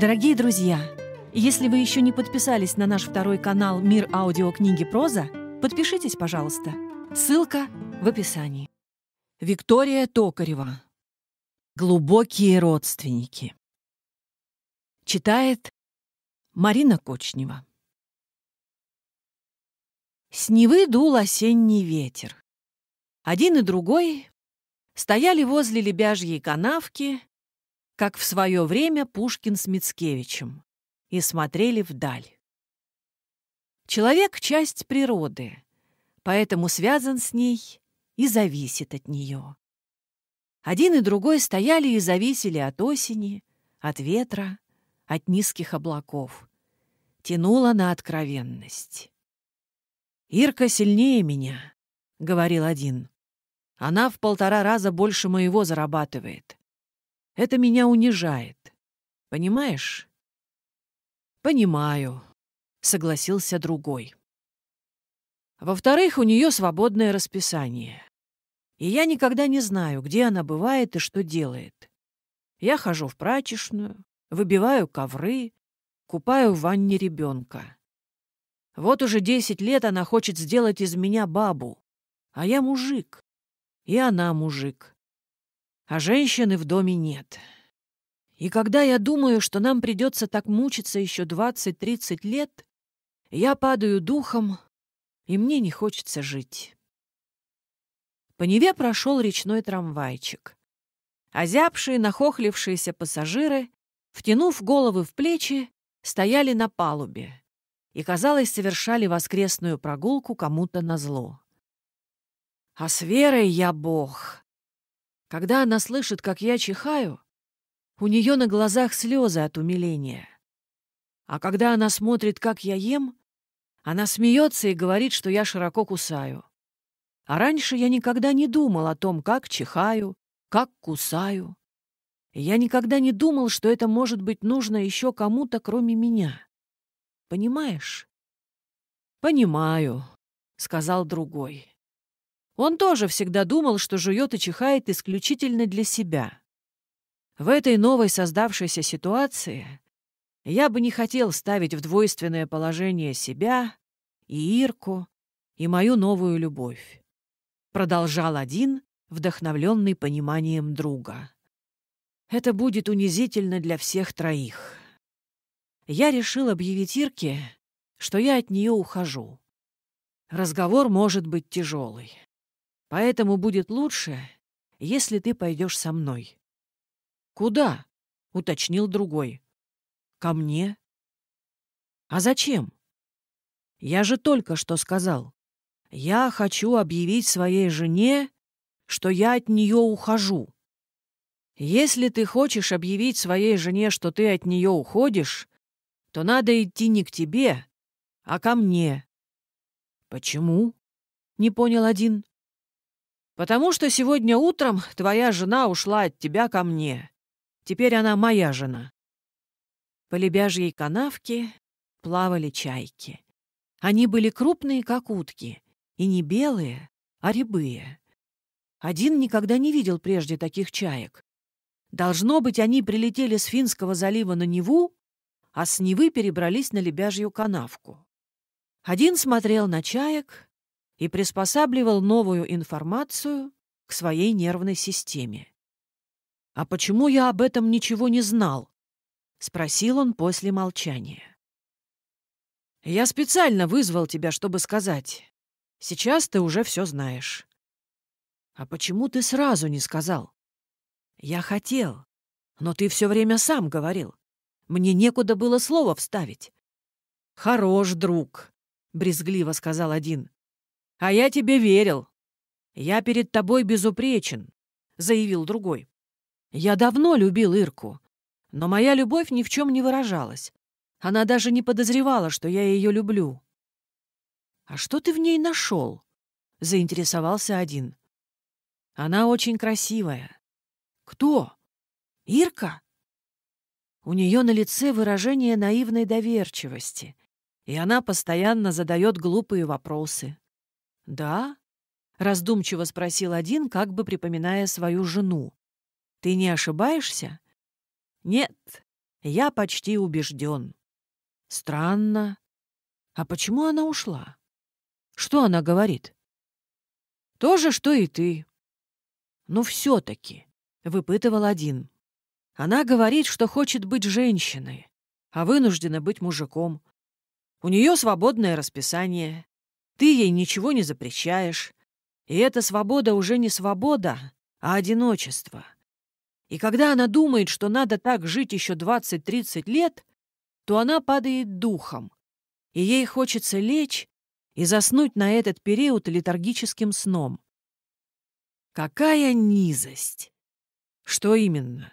Дорогие друзья, если вы еще не подписались на наш второй канал «Мир аудиокниги проза», подпишитесь, пожалуйста. Ссылка в описании. Виктория Токарева. «Глубокие родственники». Читает Марина Кочнева. С Невы дул осенний ветер. Один и другой стояли возле лебяжьей канавки, как в свое время Пушкин с Мицкевичем, и смотрели вдаль. Человек — часть природы, поэтому связан с ней и зависит от нее. Один и другой стояли и зависели от осени, от ветра, от низких облаков. Тянуло на откровенность. «Ирка сильнее меня», — говорил один. «Она в полтора раза больше моего зарабатывает. Это меня унижает. Понимаешь? Понимаю, согласился другой. Во-вторых, у нее свободное расписание. И я никогда не знаю, где она бывает и что делает. Я хожу в прачечную, выбиваю ковры, купаю в ванне ребенка. Вот уже десять лет она хочет сделать из меня бабу, а я мужик, и она мужик а женщины в доме нет. И когда я думаю, что нам придется так мучиться еще 20-30 лет, я падаю духом, и мне не хочется жить. По Неве прошел речной трамвайчик. Озябшие, нахохлившиеся пассажиры, втянув головы в плечи, стояли на палубе и, казалось, совершали воскресную прогулку кому-то на зло. А с верой я бог. Когда она слышит, как я чихаю, у нее на глазах слезы от умиления. А когда она смотрит, как я ем, она смеется и говорит, что я широко кусаю. А раньше я никогда не думал о том, как чихаю, как кусаю. И я никогда не думал, что это может быть нужно еще кому-то, кроме меня. Понимаешь? «Понимаю», — сказал другой. Он тоже всегда думал, что жует и чихает исключительно для себя. В этой новой создавшейся ситуации я бы не хотел ставить в двойственное положение себя и Ирку, и мою новую любовь. Продолжал один, вдохновленный пониманием друга. Это будет унизительно для всех троих. Я решил объявить Ирке, что я от нее ухожу. Разговор может быть тяжелый. Поэтому будет лучше, если ты пойдешь со мной». «Куда?» — уточнил другой. «Ко мне». «А зачем?» «Я же только что сказал. Я хочу объявить своей жене, что я от нее ухожу». «Если ты хочешь объявить своей жене, что ты от нее уходишь, то надо идти не к тебе, а ко мне». «Почему?» — не понял один. Потому что сегодня утром твоя жена ушла от тебя ко мне. Теперь она моя жена». По лебяжьей канавке плавали чайки. Они были крупные, как утки, и не белые, а рябые. Один никогда не видел прежде таких чаек. Должно быть, они прилетели с Финского залива на Неву, а с Невы перебрались на Лебяжью канавку. Один смотрел на чаек, и приспосабливал новую информацию к своей нервной системе. «А почему я об этом ничего не знал?» — спросил он после молчания. «Я специально вызвал тебя, чтобы сказать. Сейчас ты уже все знаешь». «А почему ты сразу не сказал?» «Я хотел, но ты все время сам говорил. Мне некуда было слово вставить». «Хорош, друг», — брезгливо сказал один. «А я тебе верил. Я перед тобой безупречен», — заявил другой. «Я давно любил Ирку, но моя любовь ни в чем не выражалась. Она даже не подозревала, что я ее люблю». «А что ты в ней нашел?» — заинтересовался один. «Она очень красивая». «Кто? Ирка?» У нее на лице выражение наивной доверчивости, и она постоянно задает глупые вопросы. «Да?» — раздумчиво спросил один, как бы припоминая свою жену. «Ты не ошибаешься?» «Нет, я почти убежден». «Странно. А почему она ушла? Что она говорит?» «То же, что и ты». Но «Ну, все-таки», — выпытывал один. «Она говорит, что хочет быть женщиной, а вынуждена быть мужиком. У нее свободное расписание. Ты ей ничего не запрещаешь. И эта свобода уже не свобода, а одиночество. И когда она думает, что надо так жить еще 20-30 лет, то она падает духом, и ей хочется лечь и заснуть на этот период летаргическим сном. Какая низость! Что именно?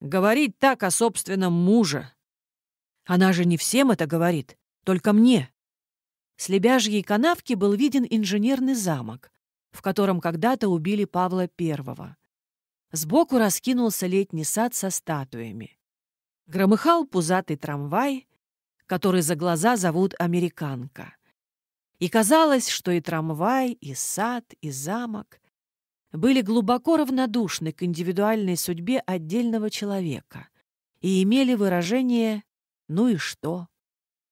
Говорить так о собственном муже. Она же не всем это говорит, только мне. С лебяжьей канавки был виден инженерный замок, в котором когда-то убили Павла I. Сбоку раскинулся летний сад со статуями. Громыхал пузатый трамвай, который за глаза зовут «Американка». И казалось, что и трамвай, и сад, и замок были глубоко равнодушны к индивидуальной судьбе отдельного человека и имели выражение «ну и что?».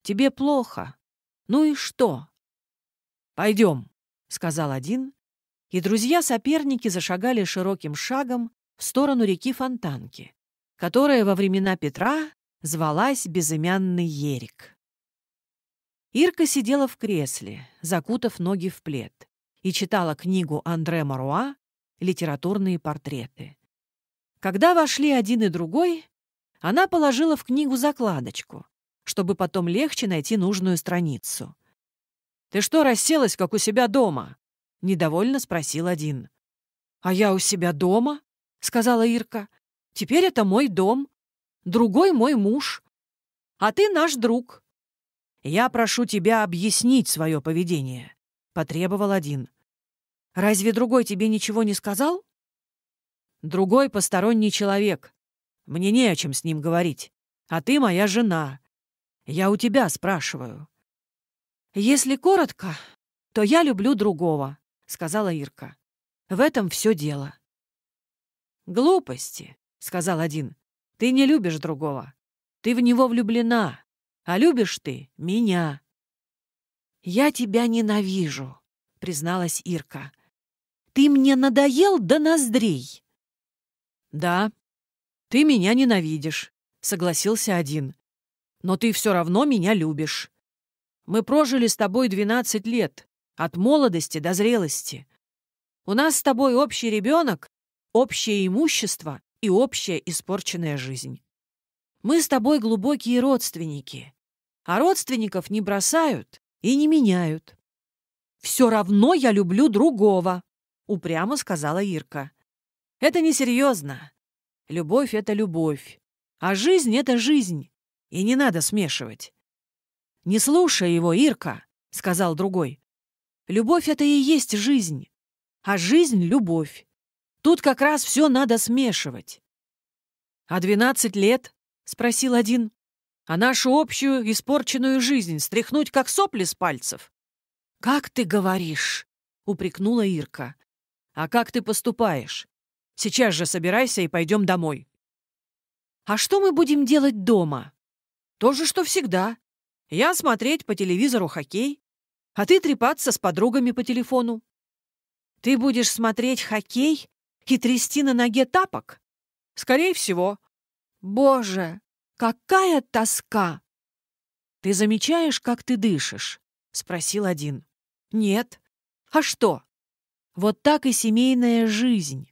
«Тебе плохо, ну и что? «Пойдем», — сказал один, и друзья-соперники зашагали широким шагом в сторону реки Фонтанки, которая во времена Петра звалась Безымянный Ерик. Ирка сидела в кресле, закутав ноги в плед, и читала книгу Андре Маруа «Литературные портреты». Когда вошли один и другой, она положила в книгу закладочку, чтобы потом легче найти нужную страницу. «Ты что расселась, как у себя дома?» — недовольно спросил один. «А я у себя дома?» — сказала Ирка. «Теперь это мой дом. Другой мой муж. А ты наш друг». «Я прошу тебя объяснить свое поведение», — потребовал один. «Разве другой тебе ничего не сказал?» «Другой посторонний человек. Мне не о чем с ним говорить. А ты моя жена. Я у тебя спрашиваю. Если коротко, то я люблю другого, сказала Ирка. В этом все дело. Глупости, сказал один. Ты не любишь другого. Ты в него влюблена, а любишь ты меня. Я тебя ненавижу, призналась Ирка. Ты мне надоел до ноздрей. Да, ты меня ненавидишь, согласился один но ты все равно меня любишь. Мы прожили с тобой 12 лет, от молодости до зрелости. У нас с тобой общий ребенок, общее имущество и общая испорченная жизнь. Мы с тобой глубокие родственники, а родственников не бросают и не меняют. «Все равно я люблю другого», — упрямо сказала Ирка. «Это несерьезно. Любовь — это любовь, а жизнь — это жизнь. И не надо смешивать. «Не слушай его, Ирка», — сказал другой. «Любовь — это и есть жизнь, а жизнь — любовь. Тут как раз все надо смешивать». «А двенадцать лет?» — спросил один. «А нашу общую испорченную жизнь стряхнуть, как сопли с пальцев?» «Как ты говоришь?» — упрекнула Ирка. «А как ты поступаешь? Сейчас же собирайся и пойдем домой». «А что мы будем делать дома?» То же, что всегда. Я смотреть по телевизору хоккей, а ты трепаться с подругами по телефону. Ты будешь смотреть хоккей и трясти на ноге тапок? Скорее всего. Боже, какая тоска! Ты замечаешь, как ты дышишь? Спросил один. Нет. А что? Вот так и семейная жизнь.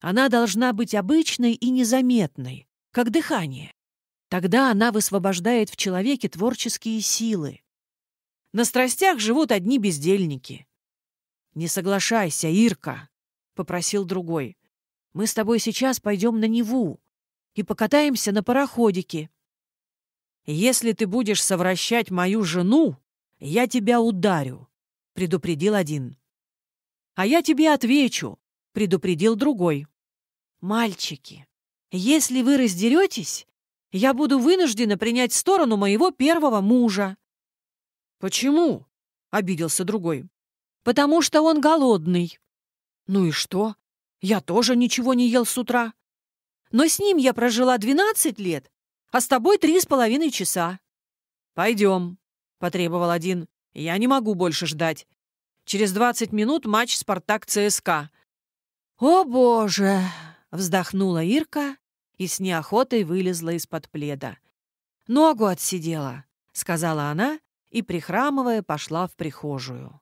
Она должна быть обычной и незаметной, как дыхание. Тогда она высвобождает в человеке творческие силы. На страстях живут одни бездельники. «Не соглашайся, Ирка!» — попросил другой. «Мы с тобой сейчас пойдем на Неву и покатаемся на пароходике. Если ты будешь совращать мою жену, я тебя ударю», — предупредил один. «А я тебе отвечу», — предупредил другой. «Мальчики, если вы раздеретесь, я буду вынуждена принять сторону моего первого мужа». «Почему?» — обиделся другой. «Потому что он голодный». «Ну и что? Я тоже ничего не ел с утра. Но с ним я прожила двенадцать лет, а с тобой три с половиной часа». «Пойдем», — потребовал один. «Я не могу больше ждать. Через двадцать минут матч «Спартак-ЦСКА». «О, Боже!» — вздохнула Ирка и с неохотой вылезла из-под пледа. «Ногу отсидела», — сказала она и, прихрамывая, пошла в прихожую.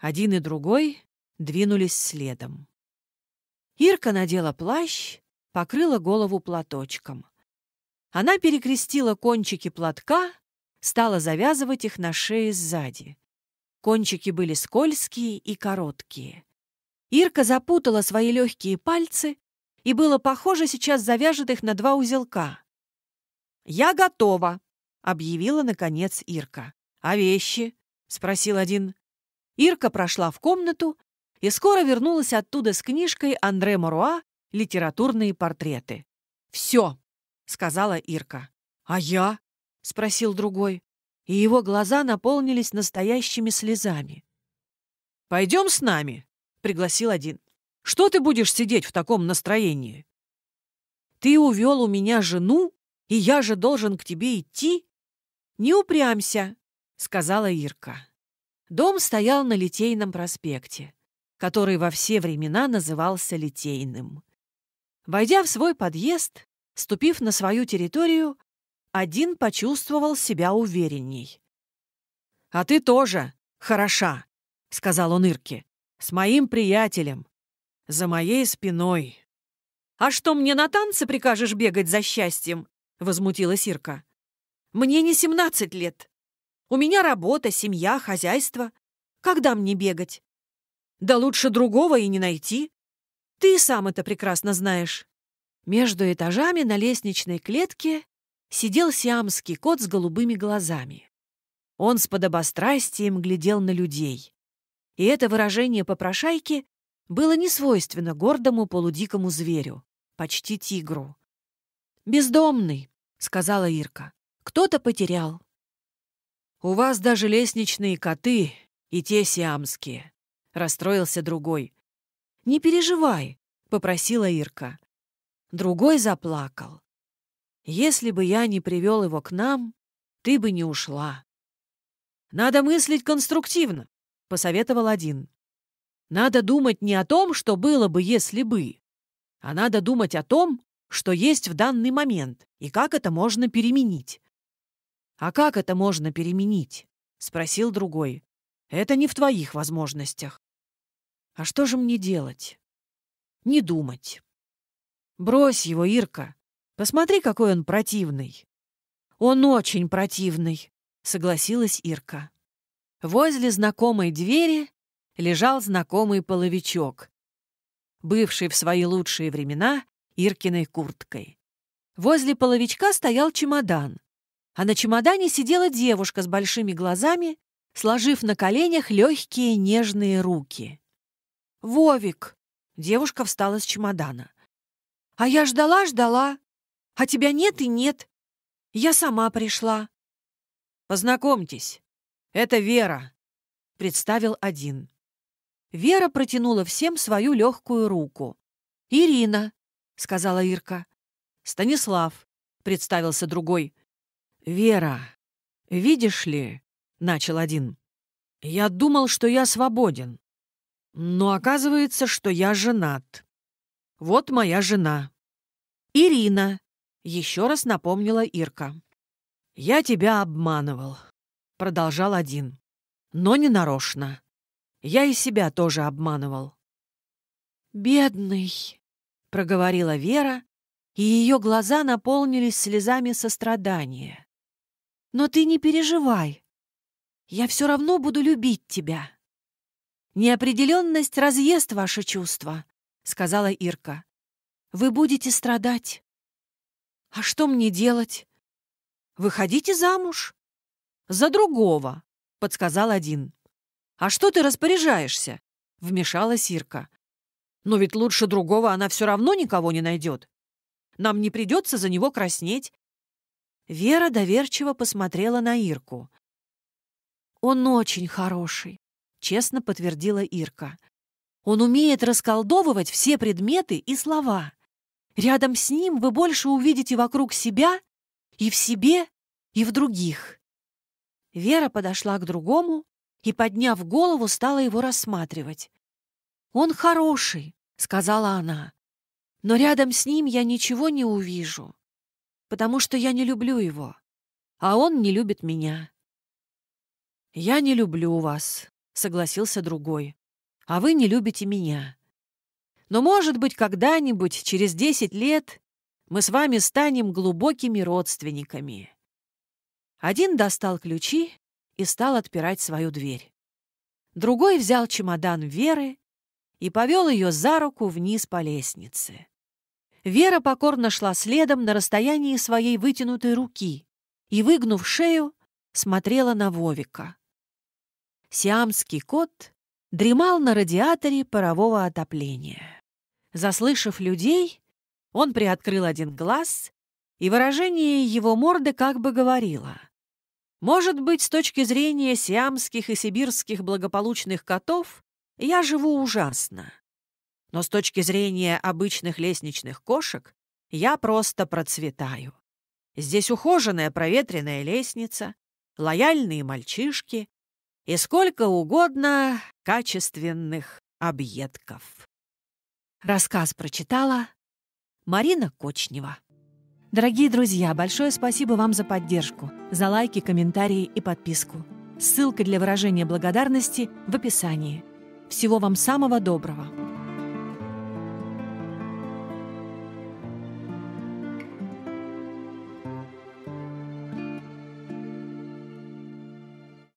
Один и другой двинулись следом. Ирка надела плащ, покрыла голову платочком. Она перекрестила кончики платка, стала завязывать их на шее сзади. Кончики были скользкие и короткие. Ирка запутала свои легкие пальцы и было похоже, сейчас завяжет их на два узелка. «Я готова!» — объявила, наконец, Ирка. «А вещи?» — спросил один. Ирка прошла в комнату и скоро вернулась оттуда с книжкой Андре Моруа «Литературные портреты». «Все!» — сказала Ирка. «А я?» — спросил другой. И его глаза наполнились настоящими слезами. «Пойдем с нами», — пригласил один. Что ты будешь сидеть в таком настроении? Ты увел у меня жену, и я же должен к тебе идти? Не упрямся, сказала Ирка. Дом стоял на Литейном проспекте, который во все времена назывался Литейным. Войдя в свой подъезд, ступив на свою территорию, один почувствовал себя уверенней. «А ты тоже хороша», — сказал он Ирке, — «с моим приятелем, за моей спиной. «А что, мне на танцы прикажешь бегать за счастьем?» — возмутилась Ирка. «Мне не семнадцать лет. У меня работа, семья, хозяйство. Когда мне бегать? Да лучше другого и не найти. Ты сам это прекрасно знаешь». Между этажами на лестничной клетке сидел сиамский кот с голубыми глазами. Он с подобострастием глядел на людей. И это выражение попрошайки было не свойственно гордому полудикому зверю, почти тигру. «Бездомный», — сказала Ирка. «Кто-то потерял». «У вас даже лестничные коты, и те сиамские», — расстроился другой. «Не переживай», — попросила Ирка. Другой заплакал. «Если бы я не привел его к нам, ты бы не ушла». «Надо мыслить конструктивно», — посоветовал один. Надо думать не о том, что было бы, если бы, а надо думать о том, что есть в данный момент и как это можно переменить. «А как это можно переменить?» — спросил другой. «Это не в твоих возможностях». «А что же мне делать?» «Не думать». «Брось его, Ирка. Посмотри, какой он противный». «Он очень противный», — согласилась Ирка. Возле знакомой двери лежал знакомый половичок, бывший в свои лучшие времена Иркиной курткой. Возле половичка стоял чемодан, а на чемодане сидела девушка с большими глазами, сложив на коленях легкие нежные руки. «Вовик!» — девушка встала с чемодана. «А я ждала-ждала, а тебя нет и нет. Я сама пришла». «Познакомьтесь, это Вера», — представил один. Вера протянула всем свою легкую руку. «Ирина», — сказала Ирка. «Станислав», — представился другой. «Вера, видишь ли», — начал один, — «я думал, что я свободен. Но оказывается, что я женат. Вот моя жена». «Ирина», — еще раз напомнила Ирка. «Я тебя обманывал», — продолжал один, — «но не нарочно. Я и себя тоже обманывал. «Бедный!» — проговорила Вера, и ее глаза наполнились слезами сострадания. «Но ты не переживай. Я все равно буду любить тебя». «Неопределенность разъест ваши чувства», — сказала Ирка. «Вы будете страдать». «А что мне делать?» «Выходите замуж». «За другого», — подсказал один. «А что ты распоряжаешься?» — вмешалась Ирка. «Но ведь лучше другого она все равно никого не найдет. Нам не придется за него краснеть». Вера доверчиво посмотрела на Ирку. «Он очень хороший», — честно подтвердила Ирка. «Он умеет расколдовывать все предметы и слова. Рядом с ним вы больше увидите вокруг себя и в себе, и в других». Вера подошла к другому, и, подняв голову, стала его рассматривать. «Он хороший», — сказала она, — «но рядом с ним я ничего не увижу, потому что я не люблю его, а он не любит меня». «Я не люблю вас», — согласился другой, — «а вы не любите меня. Но, может быть, когда-нибудь, через десять лет, мы с вами станем глубокими родственниками». Один достал ключи и стал отпирать свою дверь. Другой взял чемодан Веры и повел ее за руку вниз по лестнице. Вера покорно шла следом на расстоянии своей вытянутой руки и, выгнув шею, смотрела на Вовика. Сиамский кот дремал на радиаторе парового отопления. Заслышав людей, он приоткрыл один глаз, и выражение его морды как бы говорило может быть, с точки зрения сиамских и сибирских благополучных котов я живу ужасно. Но с точки зрения обычных лестничных кошек я просто процветаю. Здесь ухоженная проветренная лестница, лояльные мальчишки и сколько угодно качественных объедков. Рассказ прочитала Марина Кочнева. Дорогие друзья, большое спасибо вам за поддержку, за лайки, комментарии и подписку. Ссылка для выражения благодарности в описании. Всего вам самого доброго!